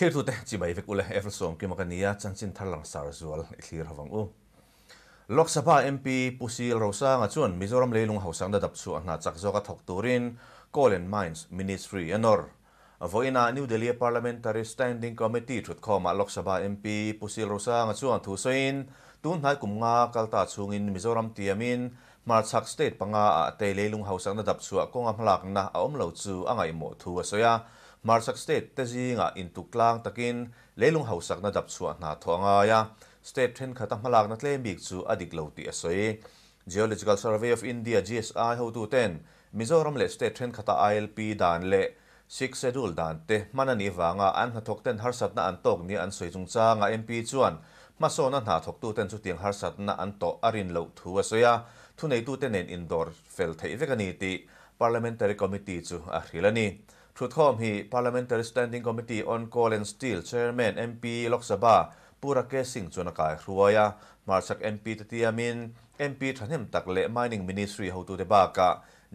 khel tu te chi bai vek ule efel som ki makania changchin tharlang sar zual i thlir hawang u lok sabha mp pusil rosa nga chun mizoram leilung hausang da dap chu a chak zoka thok turin coal and mines ministry anor voina new delhi parliamentary standing committee thut khoma lok sabha mp pusil rosa nga chuan thu soin tun hai kumnga kalta chungin mizoram tiamin marchak state panga a te leilung hausang da dap chu a konga mhlak na a om lo chu anga i mo thu a soya Marsak State tezi nga intu takin leilung hausak na dapchua na thua nga ya. State ten kata malak na tlembik zu adik lau ti asoi. Geological Survey of India GSI hau tu ten Mizoram le State ten kata ILP dan le Sik sedul dante te manani va nga an thok ten harsat na antok ni an chung cha nga MP chuan. Maso na na thok tu ten zu tiang harsat na anto arin lau thu asoi ya. Tunei tu tenen indoor fel thai vegani ti Parliamentary Committee chu ahrilani. Parliamentary ชุดข้อมี Parliamentary Standing Committee on Coal and Steel Chairman MP ลอกสบาปูรักเกสิงจวนกายรัวยามาชัก MP ตติยามิน MP ทันเห็มตักเละ Mining Ministry หัาตูเดบากะ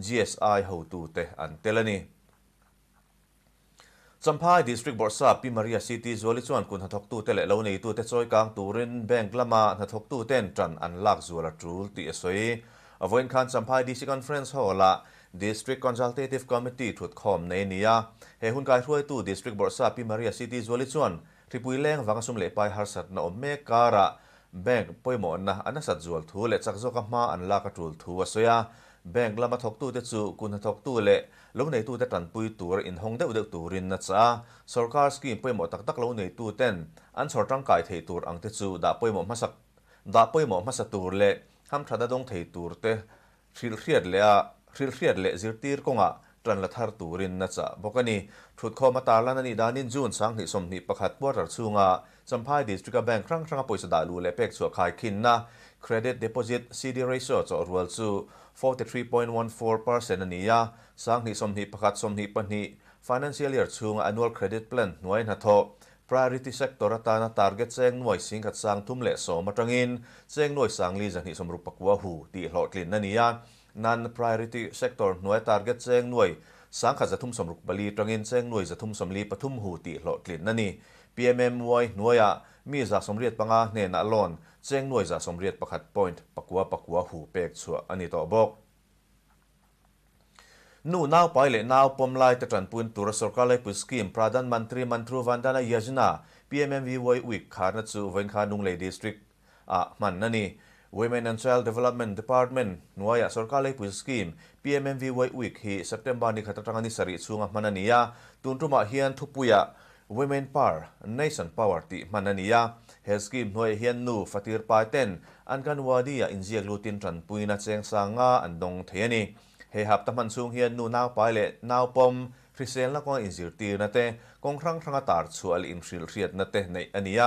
GSI หัาตูเตอันเตลนีัำพายดิสตริกบอร์ซาปิมาริอาซิตี้จวลิชวนคุณทัทกตูเตเลเลาในตูเตซอยกลางตูรินแบงกลามาทัทกตูเต้นจันอันลักจวลจูลตีสวยอวันคันัำพา์ดิสิคอนเฟรนซ์ฮอละ d i s t r i c คอน n s u l t ท t i v e c ม m m i t t e e ทุดคอมในนี้ฮะเหตุการณ์ช่วยตู้ิสตริก c t บริษัทพิมาริอาซิตี้วอลิชวนที่ปู่ยแ่งวังสมเลไปฮาสัตว์นอมเมการะแบงก์ปุ่ยหมอนนะอันนั้นสัตว์วอลทูเล็จักโซกมาอันลากระตุลทูวสุวาแบงก์ละมาทกตู้เดชูคุนทักตู้เล็ะลงในตู้เดตันปุ่ยตัวอินฮงเดอเดตัวรินนัซ่าสอร์คาร์สกีปุ่หมอตักตักลงในตู้เต็นอันสอร์ตังไก่เทตูร์อังเดชดาปุ่ยหมดมาสักดาปุ่หมอมาสักตูเละคำทัดดงเทตูร์เตะทริลเทียดเลียริลเรียนเละจิตีร์กงะตรันละทาร์ตูรินนัจบกันนี่ทุดข้อมาตาลันนี่ดานินจูนสังหิสมนิประคัดปวดรัสูงะจำพายดิสตริกแบงค์ครั้งครั้งปุยสดาลูเลเป็กสัวคายคินนะเครดิตเดโพซิตซีดีเรชั่นจะรัลซู43.14%นี่ยะสังหิสมนิประคัดสมนิปนิ financial year c h ง n g annual credit plan น่วยนัทโ o priority sector ata na target cheng noi sing khat sang thum le so matangin cheng noi sang li jani somru pakwa hu ti hlo tlin na niya นันพรายริตี้เซกตอร์หน่วยตาร์เก็ตแจงหน่วยสังขจะทุ่มสมรุกบาลีตรงินเซ้งหน่วยจะทุ่มสมรีปทุ่มหูตีหลอดกลิ่นนั่นนี่ PMM วยหน่วยอะมีจากสมรีตปังอะเนี่ยน่อลอนเซ้งหน่วยจากสมรีตประคัดพอยต์ปักวัวปักวัวหูเป็กชัวอันนี้ต่อบอกนู่นาวไปเลยนาวปมไล่ตะทันปุ่นตุรสุรกาเลยปู่สกิมประธานมนตรีมันทรูวันดานายาจนา PMM วยวิกขานัดสูเวนขานุงเลยดิสตริกอ่ะมันนั่นนี่ Women and Child Development Department nuaya sorkale pu scheme PMMV White Week hi September ni khatatanga ni sari chunga mananiya tunruma hian thupuya Women Power Nation Power ti mananiya he scheme noi hian nu fatir paiten ankan wadiya injia glutin tran puina cheng sanga andong theyani he haptaman chung hian nu naw paile naw pom ฟริสเตียนละก็อินซิรตีนะเตกองครั้งครั้งตาร์ชัวลอินชิลเรียดนัะเตในอันนี้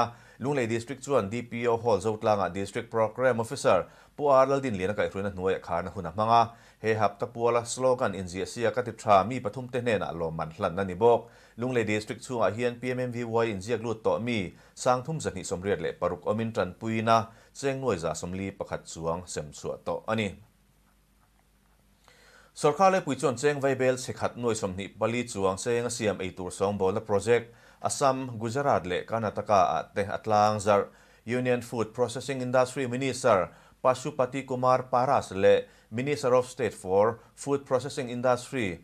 ลุงเลยดิสตริกจวนดีพีโอฮอลจดลางดิสตริกโปรแกรมออฟฟิเซอร์ปู้อาร์ลดินเลียนกับอิรุนัทนวยขานะหุนักมังอาเฮฮับตะปัวละสโลกันอินเซียเซียกติทรามีปฐุมเทนน่ารมมันหลันนันนิบกลุงเลยดิสตริกชันเฮียนพีเอ็มเอ็มวีวอยอินเซียกลูดต่อมีสร้างทุ่มสักนิสมเรียดเละปรุกอมินทรันปุยนะเซียงหน่วยจ่าสมลีประคัดสวงเสมสวต่ออันนี้ sarkar le puichon cheng vaibel sekhat noi somni pali chuang cheng a siam ei tur song bol na project assam gujarat le karnataka a te atlang zar union food processing industry minister pashupati kumar paras le minister of state for food processing industry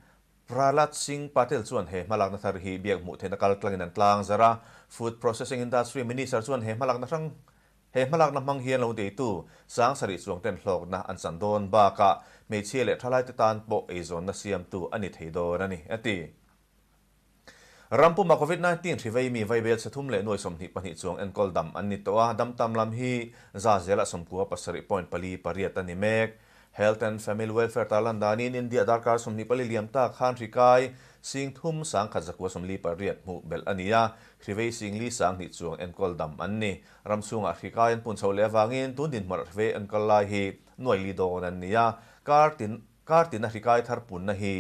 pralat singh patel chuan he malak na thar hi biak mu the na kal tlangin an tlang zara food processing industry minister chuan he malak na thrang เฮมลักน้ำมังเฮียนเงดีตู้สัางสริสวงเต็นหลอกนะอันสันโดนบากะมีเชี่ยเลทลายติตานโปเอโซนนัสเซียมตู้อันนี้เทโดนันนี่อตีรัมปุมาโควิด19ที่ไวมีไวเบลสะทุ่มเละหน่วยสมนิปนิจวงเอ็นกอลดัมอันนี้ตัวดัมตามลำฮีซาเซละสมกัวปัสริปอยน์ปลีปารียตันนิเมก Health and Family Welfare Thailand danin India darkar somni pali liam ta khan rikai sing thum sang khat zakwa somli pariat mu bel ania hrivei sing li sang ni chuang en kol dam anni ramsunga rikai an pun chole wangin tun din mar ve an kal lai hi noi li don an nia kar tin kar tin rikai thar pun na hi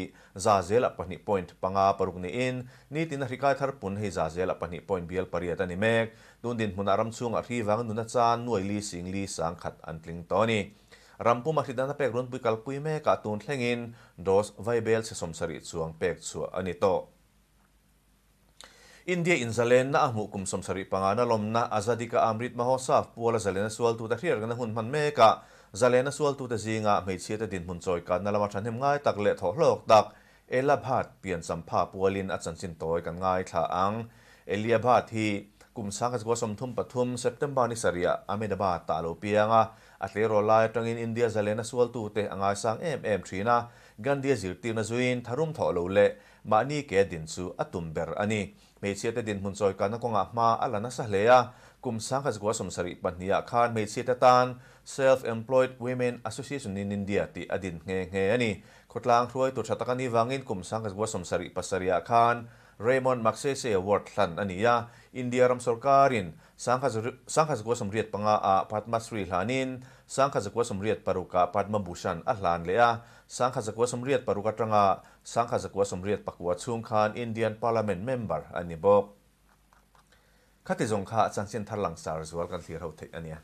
za zela pani point panga paruk ni in ni tin rikai thar pun hi za zela pani point bial pariat ani mek tun din munaram chunga ri wang nuna chan noi li sing li sang khat an tling toni รัมพูมาทีดานเปกรุนปุยกลปุยเม่กาตูนเทงินดอสไวเบลเสสมสริสวงเปกสวอนิโตอินเดียอินซาเลนนะมุกุมสมสริปังอาณาลมนาอาซาดิกาอัมริดมาโฮซาฟปัละซาเลนสวลตูเตียร์กันหุ่นมันเม่กาซาเลนสวลตูตะจีงาไม่เชืยอต่ดินหุนจอยกันนละมาชันเหมง่ายตักเละทอโลกตักเอลาบาดเปลี่ยนสัมผัสปัวลินอัจฉริยตอยกันง่ายถ้าอังเอเลียบาดที่กุมสังกัดวัสมทุมปทุมเซปเทมบานิสเรียอเมดบาตาโลเปียงะอัตเลโรไลตังอินอินเดียจะเลนสวลตูเตอังไอสังเอ็มเอ็มทรีนากันเดียจิรตีนจุินทารุมถอโลเลมานี่เกดินสูอตุมเบอร์อันนี้เมเชียตดินมุนซอยกันกงอามาอัลนัสเลียกุมสังกัดวาสมสริปันญนยคานเมเชียตตัน Self-Employed Women Association in India ติอดินเงเงอันนี้ขดลางรวยตุชะตะกันนี้วางอินกุมสังกัดวาสมสริปัสเรียคานเรมอนมักเซเซวอร์ดลันอันนี้ยาอินเดียรัมสรการินสังฆสังฆสกุลสมเรียดปังอาพัดมัสรีลานินสังฆสกุลสมเรียดปรุกะพัดมบุชันอัลลานเลียสังฆสกุลสมเรียดปรุกะตรังอาสังฆสกุลสมเรียดปักวัดชุมคานอินเดียนพาร์ลเมนต์เมมเบอร์อันนี้บอกคติสง้าสังเชีนทัลังสารสวลกันที่เราเทอันเนี้ย